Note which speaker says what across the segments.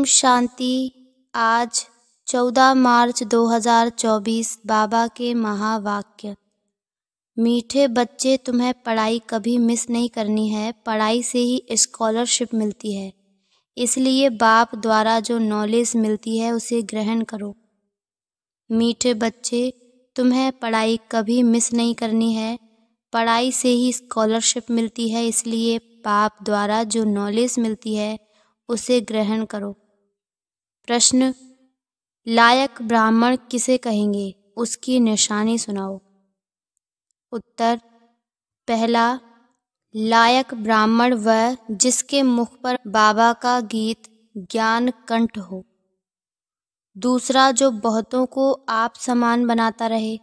Speaker 1: ओम शांति आज 14 मार्च 2024 बाबा के महावाक्य मीठे बच्चे तुम्हें पढ़ाई कभी मिस नहीं करनी है पढ़ाई से ही स्कॉलरशिप मिलती है इसलिए बाप द्वारा जो नॉलेज मिलती है उसे ग्रहण करो मीठे बच्चे तुम्हें पढ़ाई कभी मिस नहीं करनी है पढ़ाई से ही स्कॉलरशिप मिलती है इसलिए बाप द्वारा जो नॉलेज मिलती है उसे ग्रहण करो प्रश्न लायक ब्राह्मण किसे कहेंगे उसकी निशानी सुनाओ उत्तर पहला लायक ब्राह्मण वह जिसके मुख पर बाबा का गीत ज्ञान कंठ हो दूसरा जो बहुतों को आप समान बनाता रहे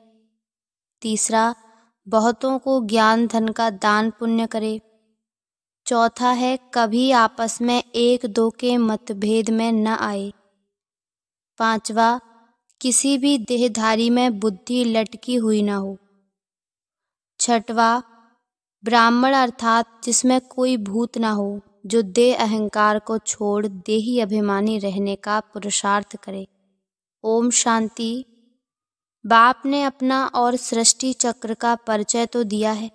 Speaker 1: तीसरा बहुतों को ज्ञान धन का दान पुण्य करे चौथा है कभी आपस में एक दो के मतभेद में न आए पांचवा किसी भी देहधारी में बुद्धि लटकी हुई ना हो छठवा ब्राह्मण अर्थात जिसमें कोई भूत ना हो जो देह अहंकार को छोड़ देही अभिमानी रहने का पुरुषार्थ करे ओम शांति बाप ने अपना और सृष्टि चक्र का परिचय तो दिया है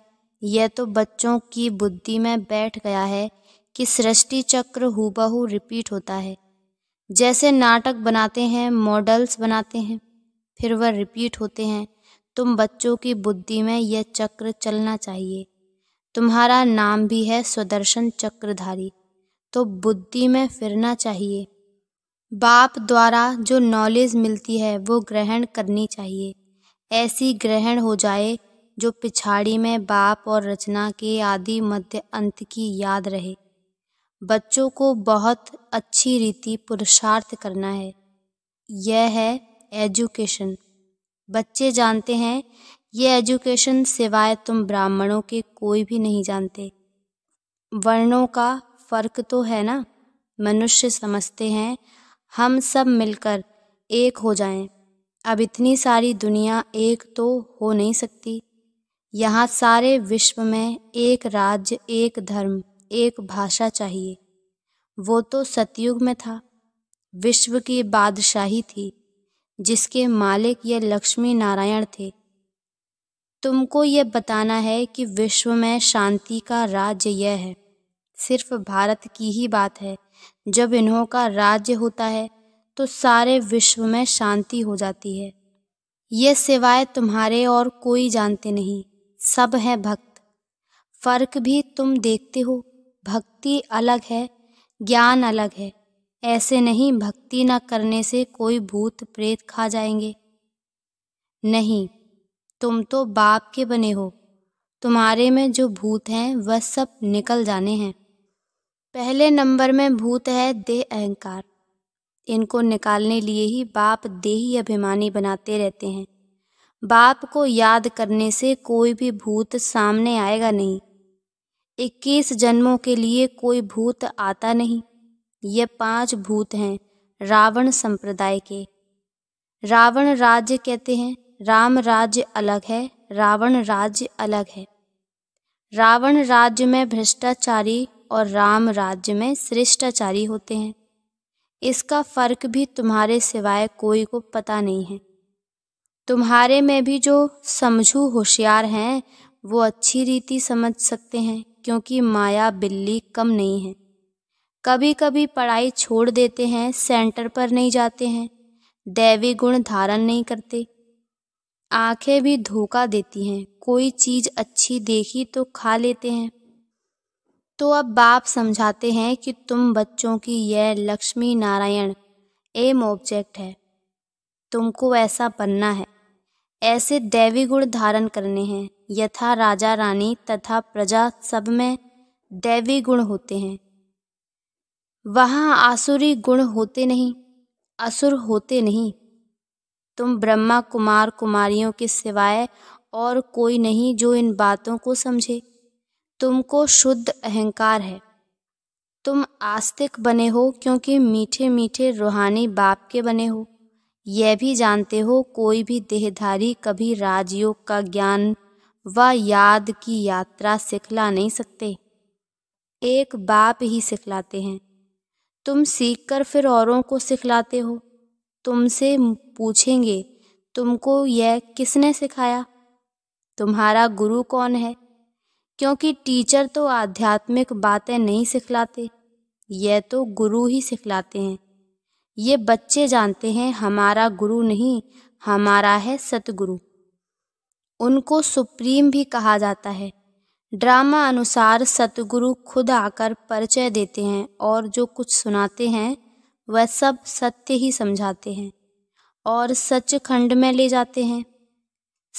Speaker 1: यह तो बच्चों की बुद्धि में बैठ गया है कि सृष्टि चक्र हुबहू रिपीट होता है जैसे नाटक बनाते हैं मॉडल्स बनाते हैं फिर वह रिपीट होते हैं तुम बच्चों की बुद्धि में यह चक्र चलना चाहिए तुम्हारा नाम भी है सुदर्शन चक्रधारी तो बुद्धि में फिरना चाहिए बाप द्वारा जो नॉलेज मिलती है वो ग्रहण करनी चाहिए ऐसी ग्रहण हो जाए जो पिछाड़ी में बाप और रचना के आदि मध्य अंत की याद रहे बच्चों को बहुत अच्छी रीति पुरुषार्थ करना है यह है एजुकेशन बच्चे जानते हैं ये एजुकेशन सिवाय तुम ब्राह्मणों के कोई भी नहीं जानते वर्णों का फर्क तो है ना मनुष्य समझते हैं हम सब मिलकर एक हो जाएं। अब इतनी सारी दुनिया एक तो हो नहीं सकती यहाँ सारे विश्व में एक राज्य एक धर्म एक भाषा चाहिए वो तो सतयुग में था विश्व की बादशाही थी जिसके मालिक ये लक्ष्मी नारायण थे तुमको ये बताना है कि विश्व में शांति का राज्य यह है सिर्फ भारत की ही बात है जब इन्हों का राज्य होता है तो सारे विश्व में शांति हो जाती है ये सिवाय तुम्हारे और कोई जानते नहीं सब हैं भक्त फर्क भी तुम देखते हो भक्ति अलग है ज्ञान अलग है ऐसे नहीं भक्ति न करने से कोई भूत प्रेत खा जाएंगे नहीं तुम तो बाप के बने हो तुम्हारे में जो भूत हैं वह सब निकल जाने हैं पहले नंबर में भूत है देह अहंकार इनको निकालने लिए ही बाप देही अभिमानी बनाते रहते हैं बाप को याद करने से कोई भी भूत सामने आएगा नहीं इक्कीस जन्मों के लिए कोई भूत आता नहीं ये पांच भूत हैं रावण संप्रदाय के रावण राज्य कहते हैं राम राज्य अलग है रावण राज्य अलग है रावण राज्य में भ्रष्टाचारी और राम राज्य में श्रेष्ठाचारी होते हैं इसका फर्क भी तुम्हारे सिवाय कोई को पता नहीं है तुम्हारे में भी जो समझू होशियार हैं वो अच्छी रीति समझ सकते हैं क्योंकि माया बिल्ली कम नहीं है कभी कभी पढ़ाई छोड़ देते हैं सेंटर पर नहीं जाते हैं दैवी गुण धारण नहीं करते आंखें भी धोखा देती हैं कोई चीज़ अच्छी देखी तो खा लेते हैं तो अब बाप समझाते हैं कि तुम बच्चों की यह लक्ष्मी नारायण एम ऑब्जेक्ट है तुमको ऐसा बनना है ऐसे दैवी गुण धारण करने हैं यथा राजा रानी तथा प्रजा सब में दैवी गुण होते हैं वहाँ आसुरी गुण होते नहीं असुर होते नहीं तुम ब्रह्मा कुमार कुमारियों के सिवाय और कोई नहीं जो इन बातों को समझे तुमको शुद्ध अहंकार है तुम आस्तिक बने हो क्योंकि मीठे मीठे रूहानी बाप के बने हो यह भी जानते हो कोई भी देहधारी कभी राजयोग का ज्ञान व याद की यात्रा सिखला नहीं सकते एक बाप ही सिखलाते हैं तुम सीख कर फिर औरों को सिखलाते हो तुमसे पूछेंगे तुमको यह किसने सिखाया तुम्हारा गुरु कौन है क्योंकि टीचर तो आध्यात्मिक बातें नहीं सिखलाते यह तो गुरु ही सिखलाते हैं ये बच्चे जानते हैं हमारा गुरु नहीं हमारा है सतगुरु उनको सुप्रीम भी कहा जाता है ड्रामा अनुसार सतगुरु खुद आकर परिचय देते हैं और जो कुछ सुनाते हैं वह सब सत्य ही समझाते हैं और सच खंड में ले जाते हैं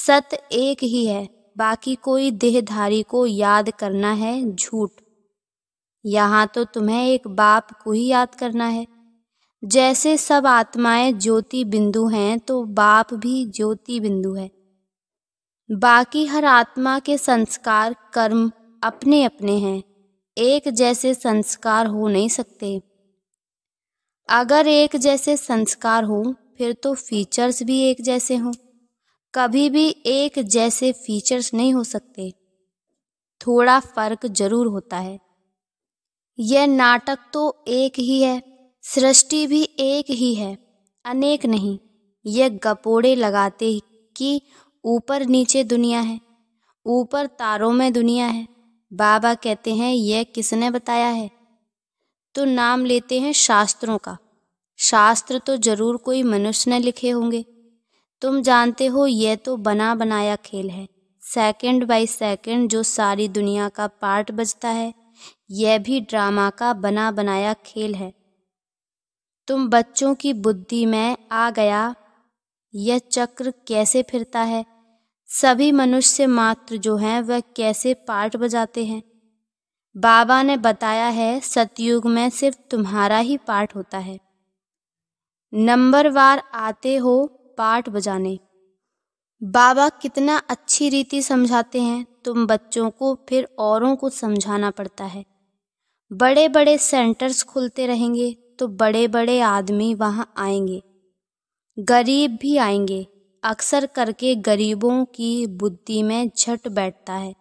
Speaker 1: सत्य एक ही है बाकी कोई देहधारी को याद करना है झूठ यहाँ तो तुम्हें एक बाप को ही याद करना है जैसे सब आत्माएं ज्योति बिंदु हैं तो बाप भी ज्योति बिंदु है बाकी हर आत्मा के संस्कार कर्म अपने अपने हैं एक जैसे संस्कार हो नहीं सकते अगर एक जैसे संस्कार हो फिर तो फीचर्स भी एक जैसे हों कभी भी एक जैसे फीचर्स नहीं हो सकते थोड़ा फर्क जरूर होता है यह नाटक तो एक ही है सृष्टि भी एक ही है अनेक नहीं यह गपोड़े लगाते कि ऊपर नीचे दुनिया है ऊपर तारों में दुनिया है बाबा कहते हैं यह किसने बताया है तो नाम लेते हैं शास्त्रों का शास्त्र तो जरूर कोई मनुष्य ने लिखे होंगे तुम जानते हो यह तो बना बनाया खेल है सेकंड बाय सेकंड जो सारी दुनिया का पार्ट बजता है यह भी ड्रामा का बना बनाया खेल है तुम बच्चों की बुद्धि में आ गया यह चक्र कैसे फिरता है सभी मनुष्य मात्र जो हैं वह कैसे पार्ट बजाते हैं बाबा ने बताया है सतयुग में सिर्फ तुम्हारा ही पार्ट होता है नंबर वार आते हो पार्ट बजाने बाबा कितना अच्छी रीति समझाते हैं तुम बच्चों को फिर औरों को समझाना पड़ता है बड़े बड़े सेंटर्स खुलते रहेंगे तो बड़े बड़े आदमी वहाँ आएंगे गरीब भी आएंगे अक्सर करके गरीबों की बुद्धि में झट बैठता है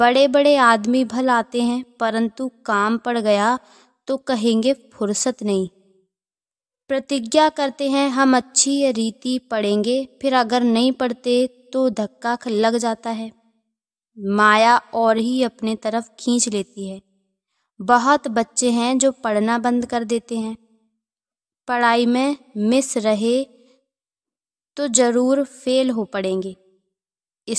Speaker 1: बड़े बड़े आदमी भल आते हैं परंतु काम पड़ गया तो कहेंगे फुर्सत नहीं प्रतिज्ञा करते हैं हम अच्छी रीति पढ़ेंगे फिर अगर नहीं पढ़ते तो धक्का लग जाता है माया और ही अपने तरफ खींच लेती है बहुत बच्चे हैं जो पढ़ना बंद कर देते हैं पढ़ाई में मिस रहे तो ज़रूर फेल हो पड़ेंगे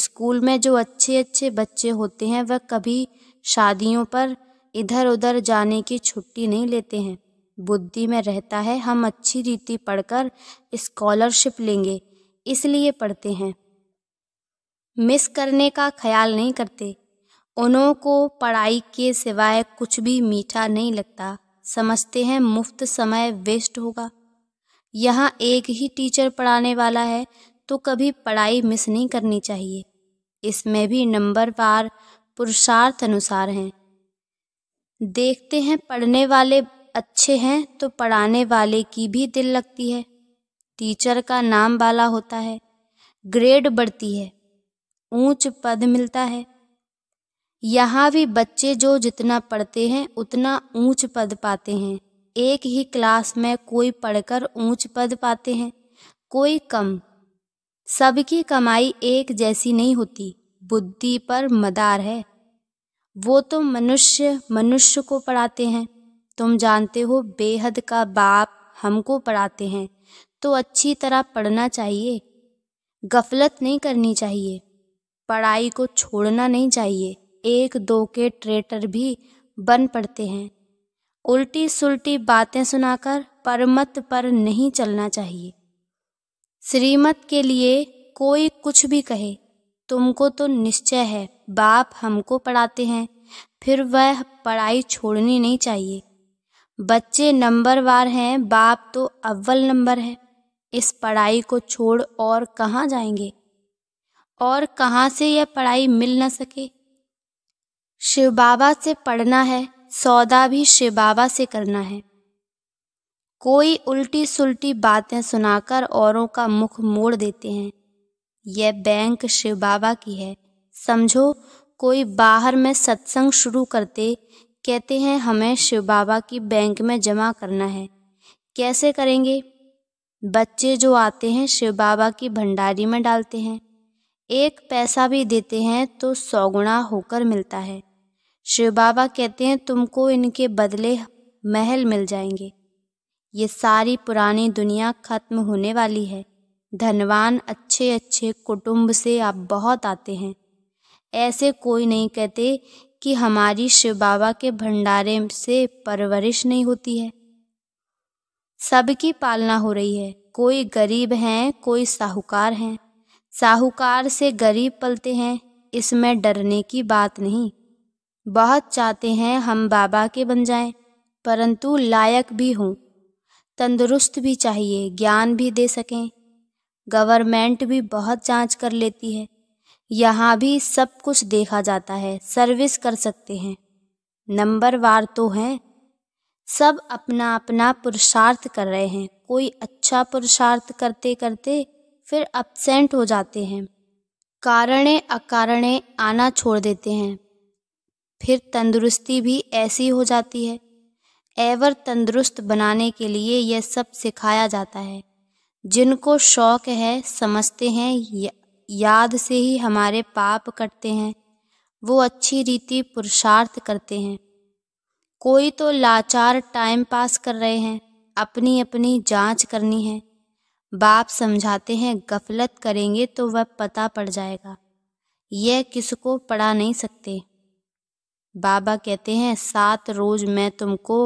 Speaker 1: स्कूल में जो अच्छे अच्छे बच्चे होते हैं वह कभी शादियों पर इधर उधर जाने की छुट्टी नहीं लेते हैं बुद्धि में रहता है हम अच्छी रीति पढ़कर स्कॉलरशिप लेंगे इसलिए पढ़ते हैं मिस करने का ख्याल नहीं करते उन्हों को पढ़ाई के सिवाय कुछ भी मीठा नहीं लगता समझते हैं मुफ्त समय वेस्ट होगा यहाँ एक ही टीचर पढ़ाने वाला है तो कभी पढ़ाई मिस नहीं करनी चाहिए इसमें भी नंबर बार पुरुषार्थ अनुसार हैं देखते हैं पढ़ने वाले अच्छे हैं तो पढ़ाने वाले की भी दिल लगती है टीचर का नाम वाला होता है ग्रेड बढ़ती है ऊंच पद मिलता है यहाँ भी बच्चे जो जितना पढ़ते हैं उतना ऊंच पद पाते हैं एक ही क्लास में कोई पढ़कर ऊंच पद पाते हैं कोई कम सबकी कमाई एक जैसी नहीं होती बुद्धि पर मदार है वो तो मनुष्य मनुष्य को पढ़ाते हैं तुम जानते हो बेहद का बाप हमको पढ़ाते हैं तो अच्छी तरह पढ़ना चाहिए गफलत नहीं करनी चाहिए पढ़ाई को छोड़ना नहीं चाहिए एक दो के ट्रेटर भी बन पड़ते हैं उल्टी सुलटी बातें सुनाकर परमत पर नहीं चलना चाहिए श्रीमत के लिए कोई कुछ भी कहे तुमको तो निश्चय है बाप हमको पढ़ाते हैं फिर वह पढ़ाई छोड़नी नहीं चाहिए बच्चे नंबरवार हैं बाप तो अव्वल नंबर है इस पढ़ाई को छोड़ और कहाँ जाएंगे और कहाँ से यह पढ़ाई मिल न सके शिव बाबा से पढ़ना है सौदा भी शिव बाबा से करना है कोई उल्टी सुलटी बातें सुनाकर औरों का मुख मोड़ देते हैं यह बैंक शिव बाबा की है समझो कोई बाहर में सत्संग शुरू करते कहते हैं हमें शिव बाबा की बैंक में जमा करना है कैसे करेंगे बच्चे जो आते हैं शिव बाबा की भंडारी में डालते हैं एक पैसा भी देते हैं तो सौगुणा होकर मिलता है शिव बाबा कहते हैं तुमको इनके बदले महल मिल जाएंगे ये सारी पुरानी दुनिया खत्म होने वाली है धनवान अच्छे अच्छे कुटुंब से आप बहुत आते हैं ऐसे कोई नहीं कहते कि हमारी शिव बाबा के भंडारे से परवरिश नहीं होती है सबकी पालना हो रही है कोई गरीब हैं कोई साहूकार हैं साहूकार से गरीब पलते हैं इसमें डरने की बात नहीं बहुत चाहते हैं हम बाबा के बन जाएं परंतु लायक भी हों तंदुरुस्त भी चाहिए ज्ञान भी दे सकें गवर्नमेंट भी बहुत जांच कर लेती है यहाँ भी सब कुछ देखा जाता है सर्विस कर सकते हैं नंबर वार तो हैं सब अपना अपना पुरुषार्थ कर रहे हैं कोई अच्छा पुरुषार्थ करते करते फिर अपसेंट हो जाते हैं कारणे अकारणे आना छोड़ देते हैं फिर तंदुरुस्ती भी ऐसी हो जाती है एवर तंदुरुस्त बनाने के लिए यह सब सिखाया जाता है जिनको शौक है समझते हैं याद से ही हमारे पाप कटते हैं वो अच्छी रीति पुरुषार्थ करते हैं कोई तो लाचार टाइम पास कर रहे हैं अपनी अपनी जांच करनी है बाप समझाते हैं गफलत करेंगे तो वह पता पड़ जाएगा यह किसको पढ़ा नहीं सकते बाबा कहते हैं सात रोज में तुमको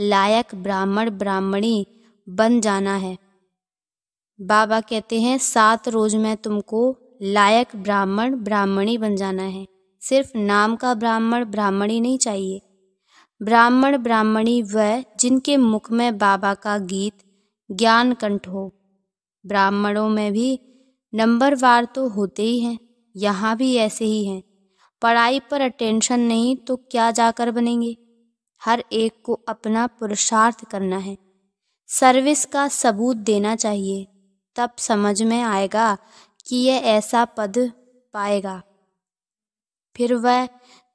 Speaker 1: लायक ब्राह्मण ब्राह्मणी बन जाना है बाबा कहते हैं सात रोज में तुमको लायक ब्राह्मण ब्राह्मणी बन जाना है सिर्फ नाम का ब्राह्मण ब्राह्मणी नहीं चाहिए ब्राह्मण ब्राह्मणी वह जिनके मुख में बाबा का गीत ज्ञान कंठ हो ब्राह्मणों में भी नंबरवार तो होते ही हैं यहाँ भी ऐसे ही हैं पढ़ाई पर अटेंशन नहीं तो क्या जाकर बनेंगे हर एक को अपना पुरुषार्थ करना है सर्विस का सबूत देना चाहिए तब समझ में आएगा कि यह ऐसा पद पाएगा फिर वह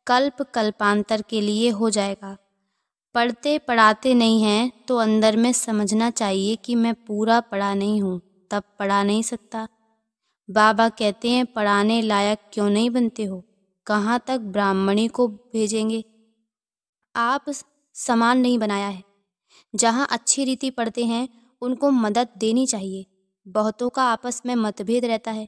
Speaker 1: कल्प कल्पांतर के लिए हो जाएगा पढ़ते पढ़ाते नहीं हैं तो अंदर में समझना चाहिए कि मैं पूरा पढ़ा नहीं हूँ तब पढ़ा नहीं सकता बाबा कहते हैं पढ़ाने लायक क्यों नहीं बनते हो कहाँ तक ब्राह्मणी को भेजेंगे आप समान नहीं बनाया है जहाँ अच्छी रीति पढ़ते हैं उनको मदद देनी चाहिए बहुतों का आपस में मतभेद रहता है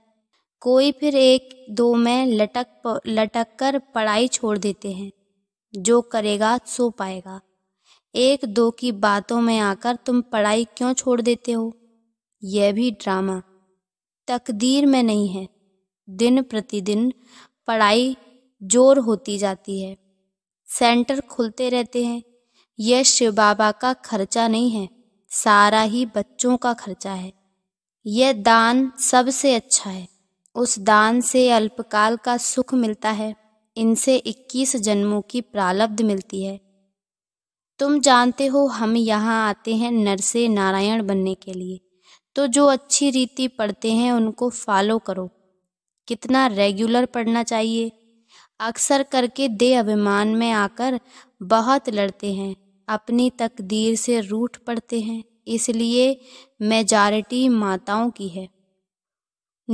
Speaker 1: कोई फिर एक दो में लटक लटक कर पढ़ाई छोड़ देते हैं जो करेगा सो पाएगा एक दो की बातों में आकर तुम पढ़ाई क्यों छोड़ देते हो यह भी ड्रामा तकदीर में नहीं है दिन प्रतिदिन पढ़ाई जोर होती जाती है सेंटर खुलते रहते हैं यह शिव बाबा का खर्चा नहीं है सारा ही बच्चों का खर्चा है यह दान सबसे अच्छा है उस दान से अल्पकाल का सुख मिलता है इनसे 21 जन्मों की प्रालब्ध मिलती है तुम जानते हो हम यहाँ आते हैं नरसे नारायण बनने के लिए तो जो अच्छी रीति पढ़ते हैं उनको फॉलो करो कितना रेगुलर पढ़ना चाहिए अक्सर करके दे अभिमान में आकर बहुत लड़ते हैं अपनी तकदीर से रूठ पड़ते हैं इसलिए मेजॉरिटी माताओं की है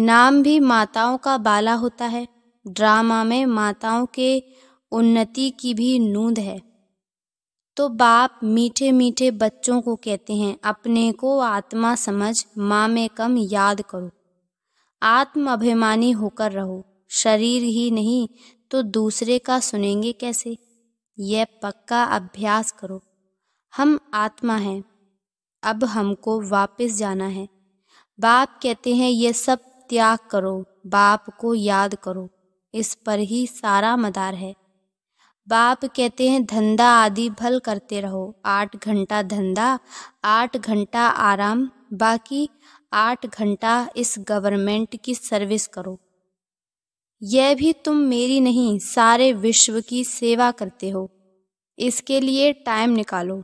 Speaker 1: नाम भी माताओं का बाला होता है ड्रामा में माताओं के उन्नति की भी नूंद है तो बाप मीठे मीठे बच्चों को कहते हैं अपने को आत्मा समझ माँ में कम याद करो आत्म अभिमानी होकर रहो शरीर ही नहीं तो दूसरे का सुनेंगे कैसे यह पक्का अभ्यास करो हम आत्मा हैं अब हमको वापस जाना है बाप कहते हैं ये सब त्याग करो बाप को याद करो इस पर ही सारा मदार है बाप कहते हैं धंधा आदि भल करते रहो आठ घंटा धंधा आठ घंटा आराम बाकी आठ घंटा इस गवर्नमेंट की सर्विस करो यह भी तुम मेरी नहीं सारे विश्व की सेवा करते हो इसके लिए टाइम निकालो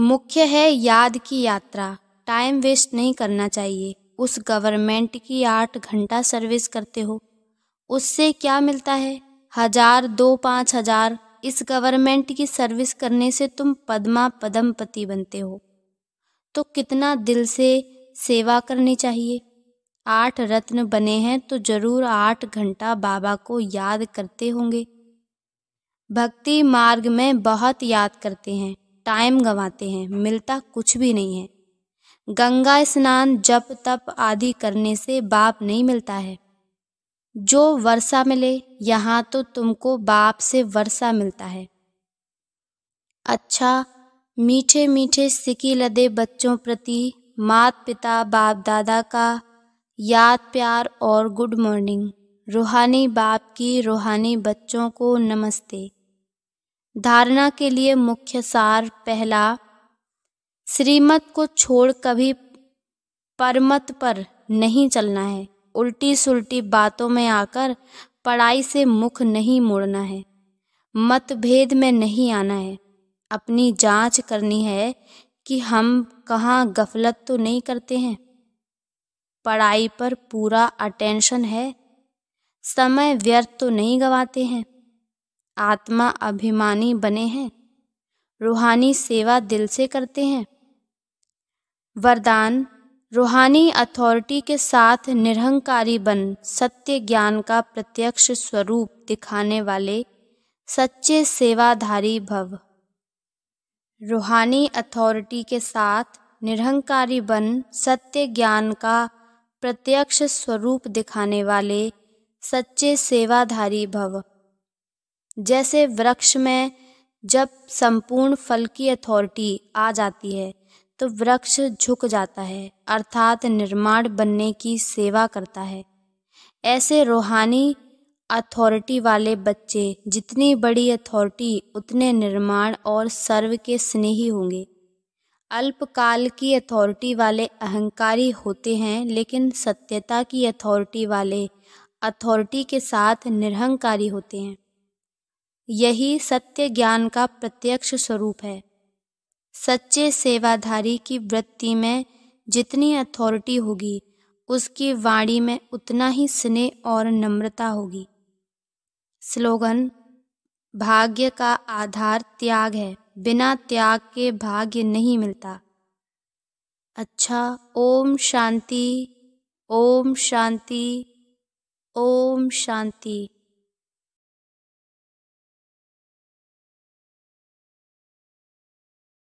Speaker 1: मुख्य है याद की यात्रा टाइम वेस्ट नहीं करना चाहिए उस गवर्नमेंट की आठ घंटा सर्विस करते हो उससे क्या मिलता है हजार दो पाँच हजार इस गवर्नमेंट की सर्विस करने से तुम पद्मा पद्मपति बनते हो तो कितना दिल से सेवा करनी चाहिए आठ रत्न बने हैं तो जरूर आठ घंटा बाबा को याद करते होंगे भक्ति मार्ग में बहुत याद करते हैं टाइम गंवाते हैं मिलता कुछ भी नहीं है गंगा स्नान जप तप आदि करने से बाप नहीं मिलता है जो वर्षा मिले यहाँ तो तुमको बाप से वर्षा मिलता है अच्छा मीठे मीठे सिकी लदे बच्चों प्रति मात पिता बाप दादा का याद प्यार और गुड मॉर्निंग रूहानी बाप की रूहानी बच्चों को नमस्ते धारणा के लिए मुख्य सार पहला श्रीमत को छोड़ कभी परमत पर नहीं चलना है उल्टी सुलटी बातों में आकर पढ़ाई से मुख नहीं मोड़ना है मतभेद में नहीं आना है अपनी जांच करनी है कि हम कहाँ गफलत तो नहीं करते हैं पढ़ाई पर पूरा अटेंशन है समय व्यर्थ तो नहीं गवाते हैं आत्मा अभिमानी बने हैं रूहानी सेवा दिल से करते हैं वरदान रूहानी अथॉरिटी के साथ निरहंकारी बन सत्य ज्ञान का प्रत्यक्ष स्वरूप दिखाने वाले सच्चे सेवाधारी भव روحانی اتھارٹی کے ساتھ નિરહંકારી બન સત્ય જ્ઞાન કા ప్రత్యક્ષ સ્વરૂપ દિખાને વાલે सच्चे સેવાધારી ભવ جیسے વૃક્ષ મેં જબ સંપૂર્ણ ફલકી اتھارટી આ જાતી હે તો વૃક્ષ ઝુક જાતા હે અર્થાત નિર્માણ બનને કી સેવા કરતા હે એસે રોહانی अथॉरिटी वाले बच्चे जितनी बड़ी अथॉरिटी उतने निर्माण और सर्व के स्नेही होंगे अल्पकाल की अथॉरिटी वाले अहंकारी होते हैं लेकिन सत्यता की अथॉरिटी वाले अथॉरिटी के साथ निरहंकारी होते हैं यही सत्य ज्ञान का प्रत्यक्ष स्वरूप है सच्चे सेवाधारी की वृत्ति में जितनी अथॉरिटी होगी उसकी वाणी में उतना ही स्नेह और नम्रता होगी स्लोगन भाग्य का आधार त्याग है बिना त्याग के भाग्य नहीं मिलता अच्छा ओम शांति ओम शांति ओम शांति